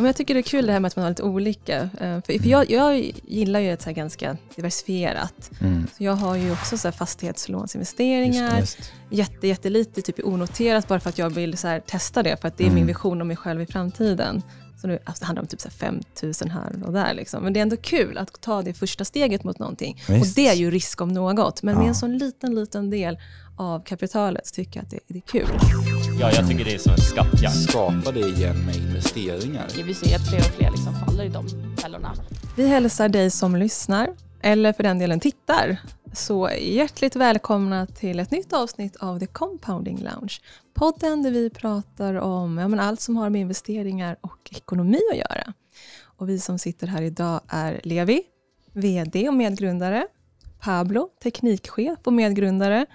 Men jag tycker det är kul det här med att man har lite olika. Eh, för, jag, jag gillar ju ett så ganska diversifierat. Mm. Så jag har ju också så fastighetslånsinvesteringar. Just, just. Jätte, jättelite typ onoterat bara för att jag vill så testa det. För att det är mm. min vision om mig själv i framtiden. Så nu alltså, det handlar om typ 5 000 här och där. Liksom. Men det är ändå kul att ta det första steget mot någonting. Visst. Och det är ju risk om något. Men ja. med en sån liten, liten del av kapitalet tycker att det, det är kul. Ja, jag tycker det är som en skattjakt. Skapa det igen med investeringar. Ja, vi ser att fler och fler liksom faller i de fällorna. Vi hälsar dig som lyssnar, eller för den delen tittar, så hjärtligt välkomna till ett nytt avsnitt av The Compounding Lounge. Podden där vi pratar om ja, allt som har med investeringar och ekonomi att göra. Och vi som sitter här idag är Levi, VD och medgrundare, Pablo, teknikchef och medgrundare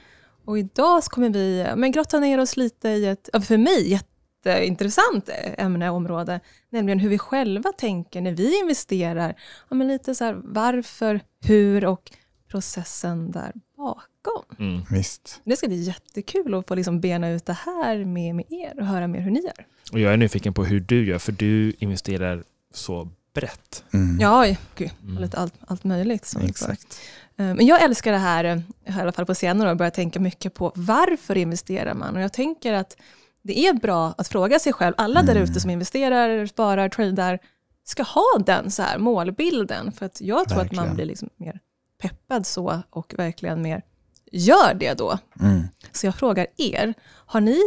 och idag kommer vi men, grotta ner oss lite i ett, för mig, jätteintressant ämne och område, nämligen hur vi själva tänker när vi investerar. Ja, men lite så här, varför, hur och processen där bakom. Mm. Visst. Det ska bli jättekul att få liksom bena ut det här med, med er och höra mer hur ni gör. Och jag är nyfiken på hur du gör, för du investerar så brett. Mm. Ja, gud, mm. lite allt, allt möjligt. Som Exakt. Eh, men jag älskar det här, eh, i alla fall på senare år, börjat tänka mycket på varför investerar man? Och jag tänker att det är bra att fråga sig själv, alla mm. där ute mm. som investerar, sparar, tradar, ska ha den så här målbilden. För att jag tror verkligen. att man blir liksom mer peppad så och verkligen mer gör det då. Mm. Så jag frågar er, har ni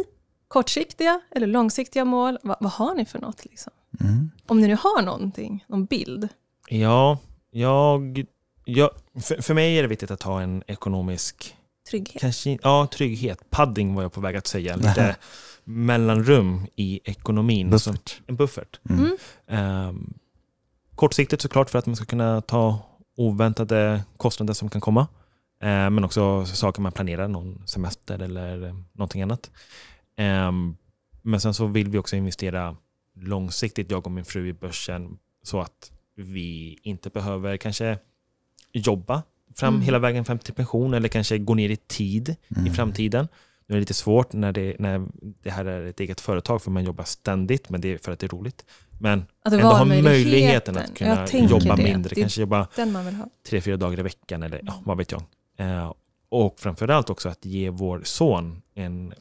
kortsiktiga eller långsiktiga mål? Va, vad har ni för något? Liksom? Mm. Om ni nu har någonting, någon bild? Ja, jag jag, för, för mig är det viktigt att ha en ekonomisk Trygghet. Kanske, ja, trygghet. Padding var jag på väg att säga. Lite mellanrum i ekonomin. Buffert. Alltså en buffert. Mm. Um, kortsiktigt såklart för att man ska kunna ta oväntade kostnader som kan komma. Uh, men också saker man planerar, någon semester eller någonting annat. Um, men sen så vill vi också investera långsiktigt, jag och min fru, i börsen så att vi inte behöver kanske jobba fram mm. hela vägen fram till pension eller kanske gå ner i tid mm. i framtiden. Nu är det lite svårt när det, när det här är ett eget företag för man jobbar ständigt, men det är för att det är roligt. Men att ändå ha möjligheten att kunna jobba det. mindre, det kanske jobba tre, fyra dagar i veckan eller ja, mm. vad vet jag. Eh, och framförallt också att ge vår son en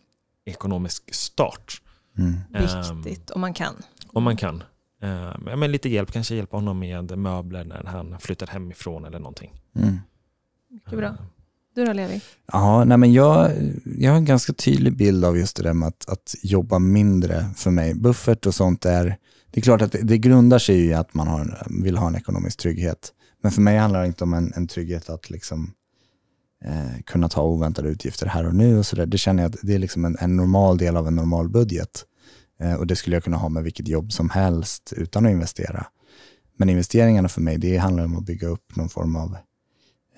ekonomisk start. Mm. Ehm, Viktigt, om man kan. Om man kan. Eh, men lite hjälp, kanske hjälpa honom med möbler när han flyttar hemifrån eller någonting. Mm. Mycket bra. Ehm. Du då Levi? Ja, nej men jag, jag har en ganska tydlig bild av just det där med att, att jobba mindre för mig. Buffert och sånt är, det är klart att det, grundar sig i att man har, vill ha en ekonomisk trygghet. Men för mig handlar det inte om en, en trygghet att liksom, eh, kunna ta oväntade utgifter här och nu och sådär. Det känner jag att det är liksom en, en normal del av en normal budget. Eh, och det skulle jag kunna ha med vilket jobb som helst utan att investera. Men investeringarna för mig, det handlar om att bygga upp någon form av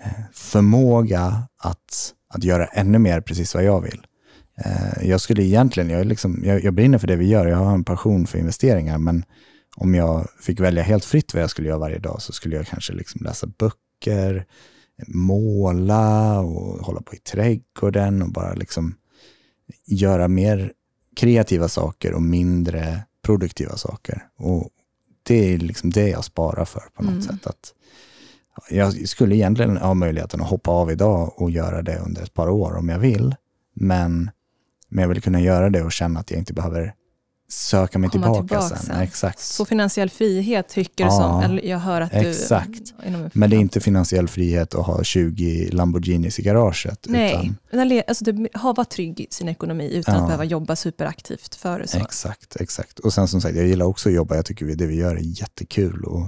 eh, förmåga att, att göra ännu mer precis vad jag vill. Eh, jag skulle egentligen, jag, liksom, jag, jag brinner för det vi gör, jag har en passion för investeringar, men om jag fick välja helt fritt vad jag skulle göra varje dag så skulle jag kanske liksom läsa böcker, måla och hålla på i trädgården och bara liksom göra mer kreativa saker och mindre produktiva saker. Och Det är liksom det jag sparar för på något mm. sätt. Att jag skulle egentligen ha möjligheten att hoppa av idag och göra det under ett par år om jag vill. Men, men jag vill kunna göra det och känna att jag inte behöver söka mig tillbaka, tillbaka, sen. sen. Exakt. Så finansiell frihet tycker du som, eller jag hör att exakt. du... Exakt, men det är inte finansiell frihet att ha 20 Lamborghinis i garaget. Nej, utan... alltså, du har vara trygg i sin ekonomi utan ja. att behöva jobba superaktivt för det. Exakt, exakt. Och sen som sagt, jag gillar också att jobba, jag tycker det vi gör är jättekul och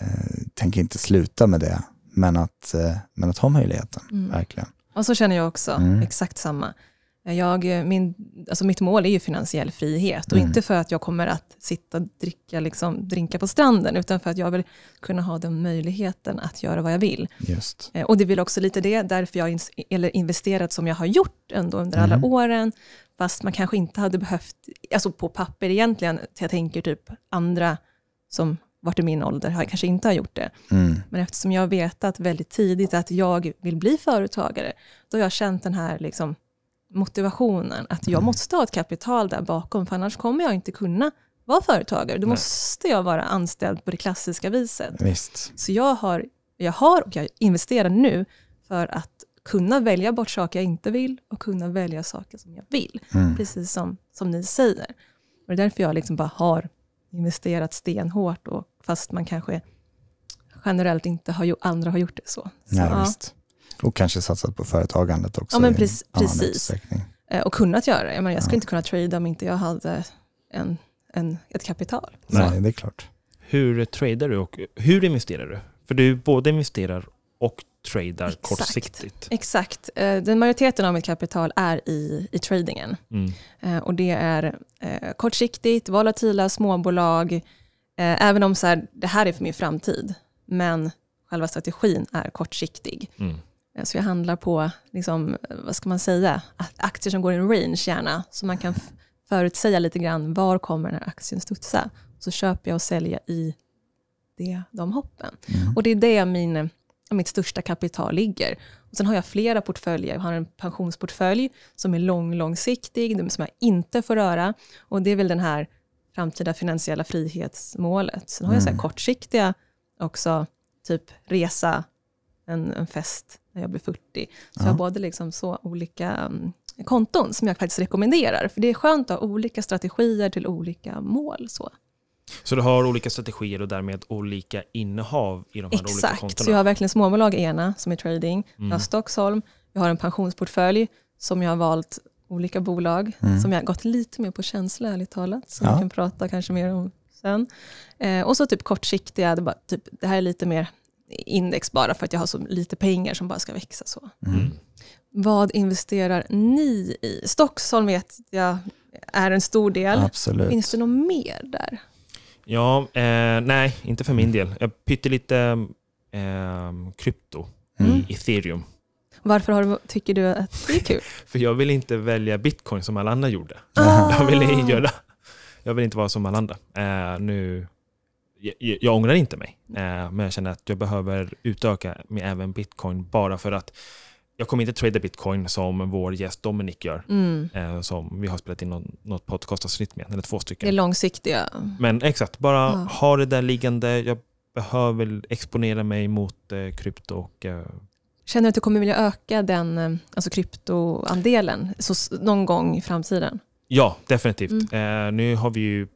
eh, tänker inte sluta med det, men att, eh, men att ha möjligheten, mm. verkligen. Och så känner jag också, mm. exakt samma. Jag, eh, min, alltså mitt mål är ju finansiell frihet och mm. inte för att jag kommer att sitta och dricka, liksom, drinka på stranden, utan för att jag vill kunna ha den möjligheten att göra vad jag vill. Just. Eh, och det är också lite det, därför jag har investerat som jag har gjort ändå under mm. alla åren, fast man kanske inte hade behövt, alltså på papper egentligen, jag tänker typ andra som varit i min ålder har, kanske inte har gjort det. Mm. Men eftersom jag vetat väldigt tidigt att jag vill bli företagare, då har jag känt den här liksom, motivationen att jag mm. måste ha ett kapital där bakom, för annars kommer jag inte kunna vara företagare. Då Nej. måste jag vara anställd på det klassiska viset. Visst. Så jag har, jag har och jag investerar nu för att kunna välja bort saker jag inte vill och kunna välja saker som jag vill. Mm. Precis som, som ni säger. Och det är därför jag liksom bara har investerat stenhårt, och, fast man kanske generellt inte har, andra har gjort det så. så ja, ja. Och kanske satsat på företagandet också. Ja, men precis. precis. Eh, och kunnat göra det. Jag, jag skulle ja. inte kunna trada om inte jag hade en, en, ett kapital. Så. Nej, det är klart. Hur tradar du och hur investerar du? För du både investerar och tradar Exakt. kortsiktigt. Exakt. Eh, den majoriteten av mitt kapital är i, i tradingen. Mm. Eh, och det är kortsiktigt, volatila småbolag, även om så här, det här är för min framtid, men själva strategin är kortsiktig. Mm. Eh, så jag handlar på, liksom, eh, vad ska man säga, aktier som går i en range gärna, så man kan förutsäga lite grann var kommer den här aktien studsa. Så köper jag och säljer i det, de hoppen. Mm. Och det är där min, mitt största kapital ligger. Och sen har jag flera portföljer. Jag har en pensionsportfölj som är lång, långsiktig, som jag inte får röra. Och det är väl den här framtida finansiella frihetsmålet. Sen har jag så mm. kortsiktiga också, typ resa, en, en fest, när jag blir 40. Så ja. jag har både liksom så olika mm, konton som jag faktiskt rekommenderar. För det är skönt att ha olika strategier till olika mål. Så. Så du har olika strategier och därmed olika innehav i de här Exakt. olika kontona? Exakt, så jag har verkligen småbolag i ena som är trading, mm. jag har mm. Stockholm, jag har en pensionsportfölj som jag har valt olika bolag mm. som jag har gått lite mer på känsla ärligt talat, som ja. vi kan prata kanske mer om sen. Eh, och så typ kortsiktiga, det, bara, typ, det här är lite mer index bara för att jag har så lite pengar som bara ska växa. Så. Mm. Vad investerar ni i? Stockholm vet jag är en stor del. Absolut. Finns det något mer där? Ja, eh, nej, inte för min del. Jag pyttelite eh, krypto mm. ethereum. Varför du, tycker du att det är kul? för jag vill inte välja bitcoin som alla andra gjorde. Ah. Jag, vill göra, jag vill inte vara som alla andra. Eh, nu jag, jag ångrar inte mig, eh, men jag känner att jag behöver utöka med även bitcoin bara för att jag kommer inte trada bitcoin som vår gäst Dominic gör, mm. Eh, som vi har spelat in något podcastavsnitt med, eller två stycken. Det långsiktiga. Men exakt, bara ja. ha det där liggande. Jag behöver exponera mig mot eh, krypto och eh, Känner du att du kommer vilja öka den eh, alltså kryptoandelen så, någon gång i framtiden? Ja, definitivt. Mm. Eh, nu har vi ju,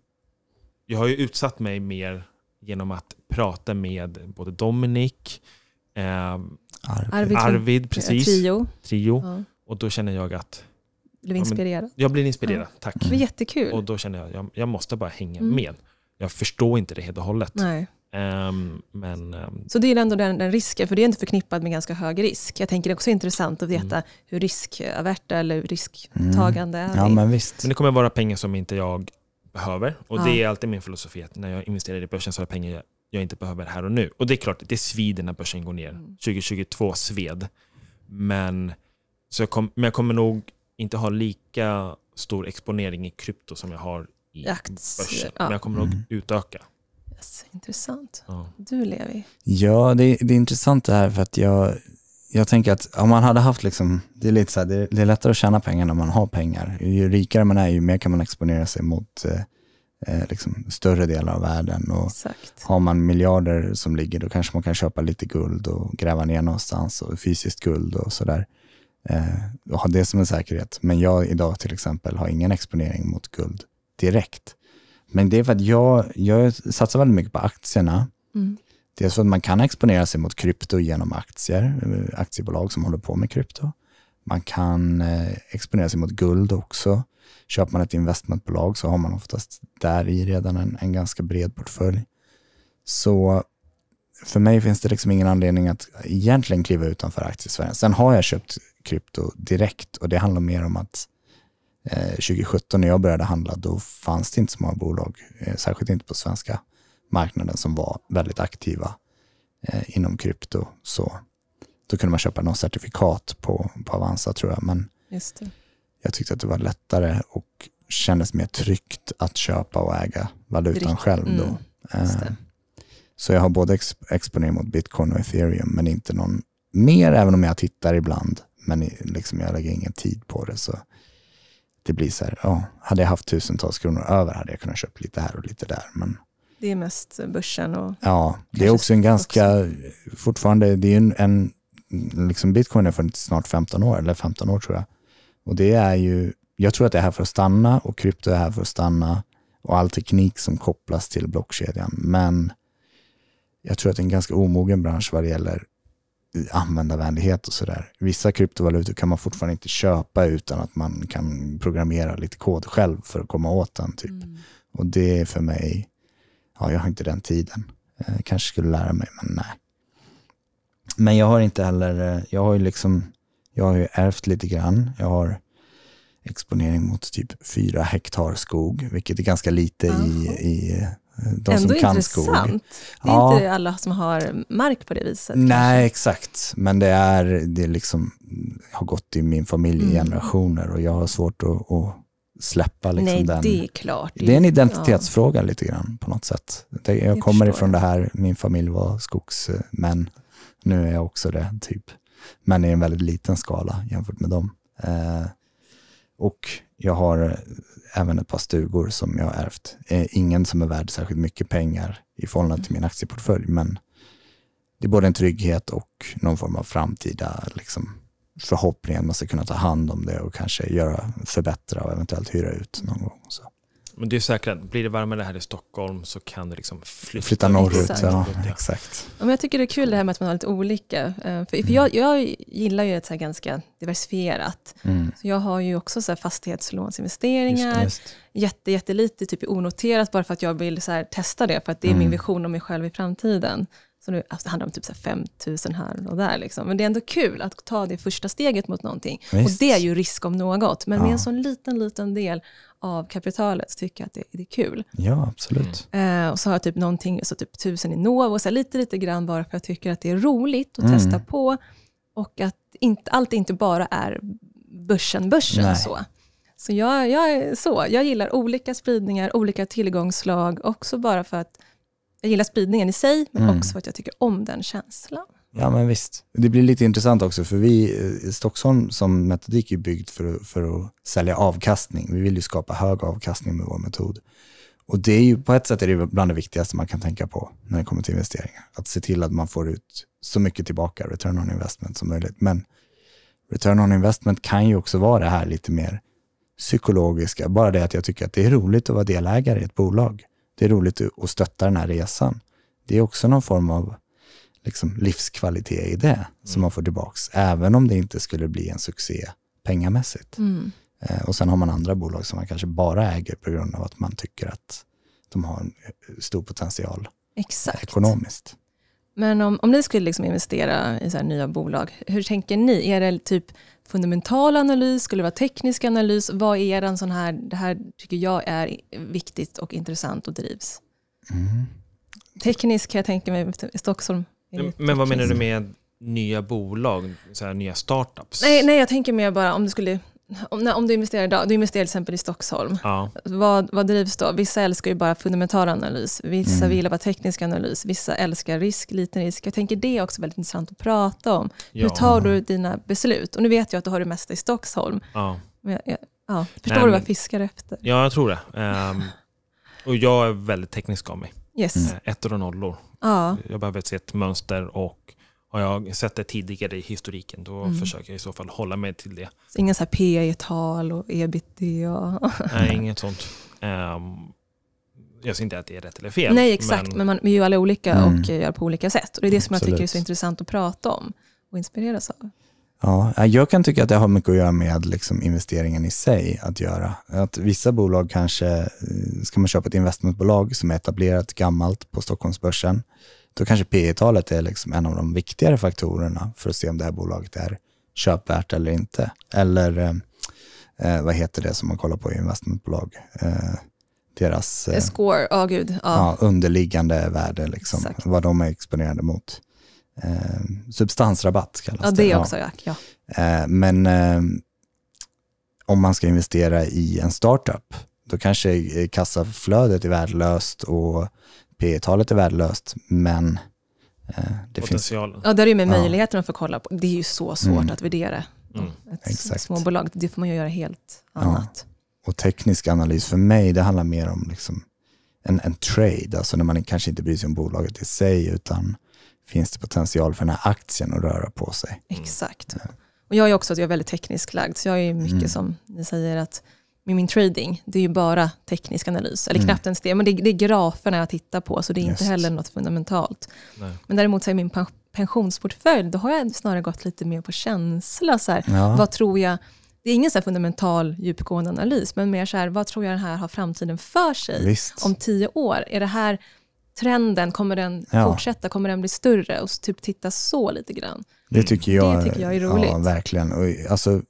jag har ju utsatt mig mer genom att prata med både Dominic, eh, Arvid, Arvid, eh, precis, Trio. trio. Ja. Och då känner jag att blir inspirerad. Jag blir inspirerad, ja. tack. Det är jättekul. Och då känner jag att jag, jag, måste bara hänga mm. med. Jag förstår inte det helt och hållet. Nej. Um, men, um. Så det är ändå den, den, risken, för det är inte förknippat med ganska hög risk. Jag tänker det är också intressant att veta mm. hur riskaverta eller risktagande mm. är. Ja, men, visst. men det kommer vara pengar som inte jag behöver. Och ja. det är alltid min filosofi att när jag investerar i börsen så har jag pengar jag, inte behöver här och nu. Och det är klart, det svider när börsen går ner. 2022 mm. sved. Men, så jag kom, men jag kommer nog inte ha lika stor exponering i krypto som jag har i Aktier, börsen. Ja. Men jag kommer mm. nog utöka. Yes, intressant. Ja. Du Levi? Ja, det är, det är intressant det här för att jag jag tänker att om man hade haft liksom, det är lite så här, det, det, är lättare att tjäna pengar när man har pengar. Ju rikare man är, ju mer kan man exponera sig mot eh, eh, liksom större delar av världen. Och Exakt. Har man miljarder som ligger, då kanske man kan köpa lite guld och gräva ner någonstans och fysiskt guld och sådär. Eh, och ha det som en säkerhet. Men jag idag till exempel har ingen exponering mot guld direkt. Men det är för att jag, jag satsar väldigt mycket på aktierna. Mm. Det är så att man kan exponera sig mot krypto genom aktier, eh, aktiebolag som håller på med krypto. Man kan eh, exponera sig mot guld också. Köper man ett investmentbolag så har man oftast där i redan en, en ganska bred portfölj. Så för mig finns det liksom ingen anledning att egentligen kliva utanför aktiesverige. Sen har jag köpt krypto direkt och det handlar mer om att 2017 eh, när jag började handla, då fanns det inte så många bolag, särskilt inte på svenska marknaden som var väldigt aktiva eh, inom krypto. Så då kunde man köpa något certifikat på, på Avanza tror jag. Men jag tyckte att det var lättare och kändes mer tryggt att köpa och äga valutan Rikt. själv då. Mm, eh, så jag har både exp exponering mot bitcoin och ethereum men inte någon mer, även om jag tittar ibland. Men liksom jag lägger ingen tid på det. så det blir så här, ja, hade jag haft tusentals kronor över hade jag kunnat köpa lite här och lite där. Men det är mest börsen och... Ja, det är också en ganska, också. fortfarande, det är en, en liksom bitcoin är funnits snart 15 år, eller 15 år tror jag. Och det är ju, jag tror att det är här för att stanna och krypto är här för att stanna och all teknik som kopplas till blockkedjan. Men jag tror att det är en ganska omogen bransch vad det gäller användarvänlighet och sådär. Vissa kryptovalutor kan man fortfarande inte köpa utan att man kan programmera lite kod själv för att komma åt den. typ. Mm. Och det är för mig ja, jag har inte den tiden. Jag eh, kanske skulle lära mig, men nej. Men jag har inte heller, eh, jag har ju liksom, jag har ju ärvt lite grann. Jag har exponering mot typ fyra hektar skog, vilket är ganska lite i, i eh, de Ändå som kan skog. Ändå intressant. Det är ja. inte alla som har mark på det viset. Nej, kanske. exakt. Men det är, det är liksom, har gått i min familj i mm. generationer och jag har svårt att, att släppa liksom Nej, den. det är klart. Det är en identitetsfråga ja. lite grann på något sätt. Jag, jag kommer ifrån det här, min familj var skogsmän. Nu är jag också det, typ. Men i en väldigt liten skala jämfört med dem. Eh, och jag har även ett par stugor som jag har ärvt. Eh, ingen som är värd särskilt mycket pengar i förhållande till min aktieportfölj, men det är både en trygghet och någon form av framtida liksom, förhoppningen att man ska kunna ta hand om det och kanske göra, förbättra och eventuellt hyra ut någon gång. Så. Men det är säkert, blir det varmare här i Stockholm så kan det liksom flytta, flytta norrut. Exakt. Ja, exakt. Ja, men jag tycker det är kul det här med att man har lite olika. Eh, för, för mm. jag, jag gillar ju ett så ganska diversifierat. Mm. Så jag har ju också så här fastighetslånsinvesteringar. Jätte, jättelite typ onoterat bara för att jag vill så testa det, för att det är mm. min vision om mig själv i framtiden. Så nu, alltså det om typ så här 5 000 här och där. Liksom. Men det är ändå kul att ta det första steget mot någonting. Visst. Och det är ju risk om något. Men ja. med en sån liten, liten del av kapitalet så tycker jag att det, det är kul. Ja, absolut. Mm. Eh, och så har jag typ någonting, så typ 1000 i Novo, så här, lite, lite grann bara för att jag tycker att det är roligt att mm. testa på. Och att inte, allt inte bara är börsen, börsen Nej. så. Så jag, jag, så jag gillar olika spridningar, olika tillgångsslag, också bara för att jag gillar spridningen i sig, men mm. också för att jag tycker om den känslan. Ja, men visst. Det blir lite intressant också, för vi eh, i Stockholm som metodik är byggd för, för att sälja avkastning. Vi vill ju skapa hög avkastning med vår metod. Och det är ju på ett sätt är det bland det viktigaste man kan tänka på när det kommer till investeringar. Att se till att man får ut så mycket tillbaka, return on investment, som möjligt. Men return on investment kan ju också vara det här lite mer psykologiska. Bara det att jag tycker att det är roligt att vara delägare i ett bolag. Det är roligt att stötta den här resan. Det är också någon form av liksom, livskvalitet i det mm. som man får tillbaks, även om det inte skulle bli en succé pengamässigt. Mm. Eh, och sen har man andra bolag som man kanske bara äger på grund av att man tycker att de har en eh, stor potential eh, Exakt. ekonomiskt. Men om, om ni skulle liksom investera i så nya bolag, hur tänker ni? Är det typ fundamental analys? Skulle det vara teknisk analys? Vad är en sån här, det här tycker jag är viktigt och intressant och drivs? Mm. Teknisk kan jag tänka mig, i Stockholm. Men, men vad menar du med nya bolag, så här, nya startups? Nej, nej, jag tänker mer bara om du skulle om, om du investerar idag, du investerar till exempel i Stockholm, ja. vad, vad drivs då? Vissa älskar ju bara fundamental analys, vissa mm. vill bara teknisk analys, vissa älskar risk, liten risk. Jag tänker det är också väldigt intressant att prata om. Ja. Hur tar du dina beslut? Och nu vet jag att du har det mesta i Stockholm. Ja. Jag, jag, ja. Förstår Nej, du vad jag fiskar efter? Ja, jag tror det. Um, och jag är väldigt teknisk av mig. Yes. Mm. Ettor och nollor. Ja. Jag behöver se ett mönster och har jag sett det tidigare i historiken, då mm. försöker jag i så fall hålla mig till det. Så inga så PE-tal och ebitda? Nej, inget sånt. Um, jag säger inte att det är rätt eller fel. Nej, exakt. Men, men man, vi är ju alla olika mm. och gör på olika sätt. Och Det är det som Absolut. jag tycker är så intressant att prata om och inspireras av. Ja, äh, jag kan tycka att det har mycket att göra med liksom investeringen i sig att göra. Att vissa bolag kanske, eh, ska man köpa ett investmentbolag som är etablerat gammalt på Stockholmsbörsen, då kanske P talet är liksom en av de viktigare faktorerna för att se om det här bolaget är köpvärt eller inte. Eller eh, eh vad heter det som man kollar på i investmentbolag? Eh, deras eh, eh Score, oh, gud. Oh. Ja, underliggande värde, liksom, vad de är exponerade mot. Eh, substansrabatt kallas ja, det. det också, ja. ja. Eh, men eh, om man ska investera i en startup, då kanske kassaflödet är värdelöst och P talet är värdelöst, men eh, det Potentialen. finns... Ja, där är ju med möjligheten ja. för att kolla på. Det är ju så svårt mm. att värdera mm. ett Exakt. småbolag. Det får man ju göra helt annat. Ja. Och teknisk analys för mig, det handlar mer om liksom en, en trade, alltså när man kanske inte bryr sig om bolaget i sig, utan finns det potential för den här aktien att röra på sig? Exakt. Ja. Mm. Och jag är också jag är väldigt tekniskt lagd, så jag är mycket mm. som ni säger, att med min trading, det är ju bara teknisk analys, eller mm. knappt ens det, men det, det, är graferna jag tittar på, så det är Just. inte heller något fundamentalt. Nej. Men däremot så är min pensionsportfölj, då har jag snarare gått lite mer på känsla. Så här, ja. Vad tror jag, det är ingen så fundamental djupgående analys, men mer så här, vad tror jag den här har framtiden för sig Visst. om tio år? Är det här trenden, kommer den ja. fortsätta, kommer den bli större? Och typ titta så lite grann. Det tycker jag, det tycker jag är roligt. Ja, verkligen. Och, alltså,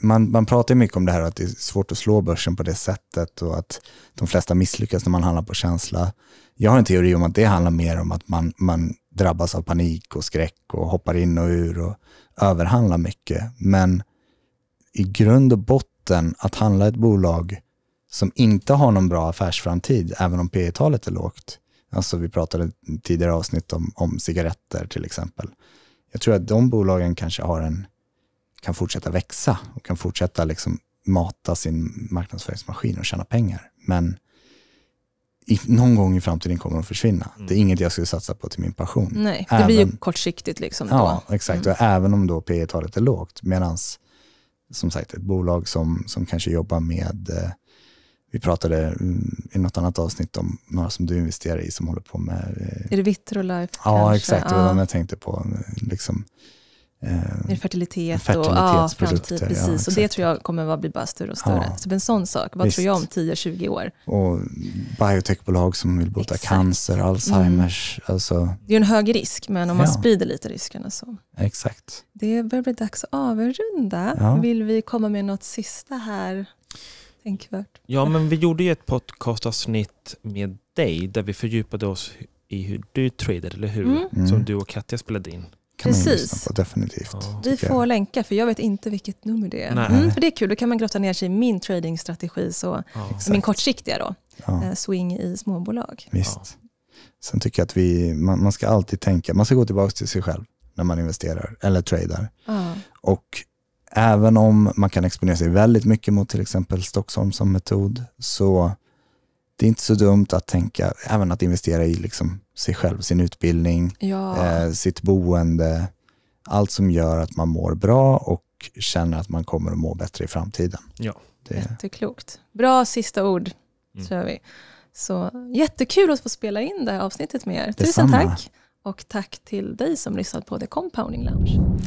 man, man pratar mycket om det här att det är svårt att slå börsen på det sättet och att de flesta misslyckas när man handlar på känsla. Jag har en teori om att det handlar mer om att man, man drabbas av panik och skräck och hoppar in och ur och överhandlar mycket. Men i grund och botten att handla ett bolag som inte har någon bra affärsframtid, även om P talet är lågt. Alltså vi pratade tidigare avsnitt om, om cigaretter till exempel. Jag tror att de bolagen kanske har en kan fortsätta växa och kan fortsätta liksom mata sin marknadsföringsmaskin och tjäna pengar. Men i, någon gång i framtiden kommer de försvinna. Mm. Det är inget jag skulle satsa på till min passion. Nej, det blir ju kortsiktigt. Liksom ja, då. exakt. Mm. Och även om då P e talet är lågt, medan som sagt ett bolag som, som kanske jobbar med eh, vi pratade mm, i något annat avsnitt om några som du investerar i som håller på med... Eh, är det Vitrolife? Ja, kanske? exakt. Det var de jag tänkte på. Liksom, Eh, fertilitet, och ja, framtid, precis. Ja, och det tror jag kommer att bli bara större och större. Ja, typ en sån sak. Vad visst. tror jag om 10-20 år? Och biotechbolag som vill bota exakt. cancer, mm. Alzheimers. Mm. Alltså. Det är en hög risk, men om man sprider lite riskerna så. Exakt. Det börjar bli dags att avrunda. Vill vi komma med något sista här? Tänkvärt. Ja, men vi gjorde ju ett podcastavsnitt med dig där vi fördjupade oss i hur du trader, eller hur? Mm. mm. Som du och Katja spelade in kan Precis. man ju på, definitivt. Ja. Vi får länka, för jag vet inte vilket nummer det är. Mm, för det är kul, då kan man grotta ner sig i min tradingstrategi, så, ja. min kortsiktiga då, ja. Eh, swing i småbolag. Visst. Sen tycker jag att vi, man, man, ska alltid tänka, man ska gå tillbaka till sig själv när man investerar eller tradar. Och även om man kan exponera sig väldigt mycket mot till exempel Stockholm som metod, så det är inte så dumt att tänka, även att investera i liksom sig själv, sin utbildning, ja. eh, sitt boende, allt som gör att man mår bra och känner att man kommer att må bättre i framtiden. Ja. Det... Jätteklokt. Bra sista ord, mm. tror vi. Så jättekul att få spela in det här avsnittet med er. Detsamma. Tusen tack. Och tack till dig som lyssnat på The Compounding Lounge.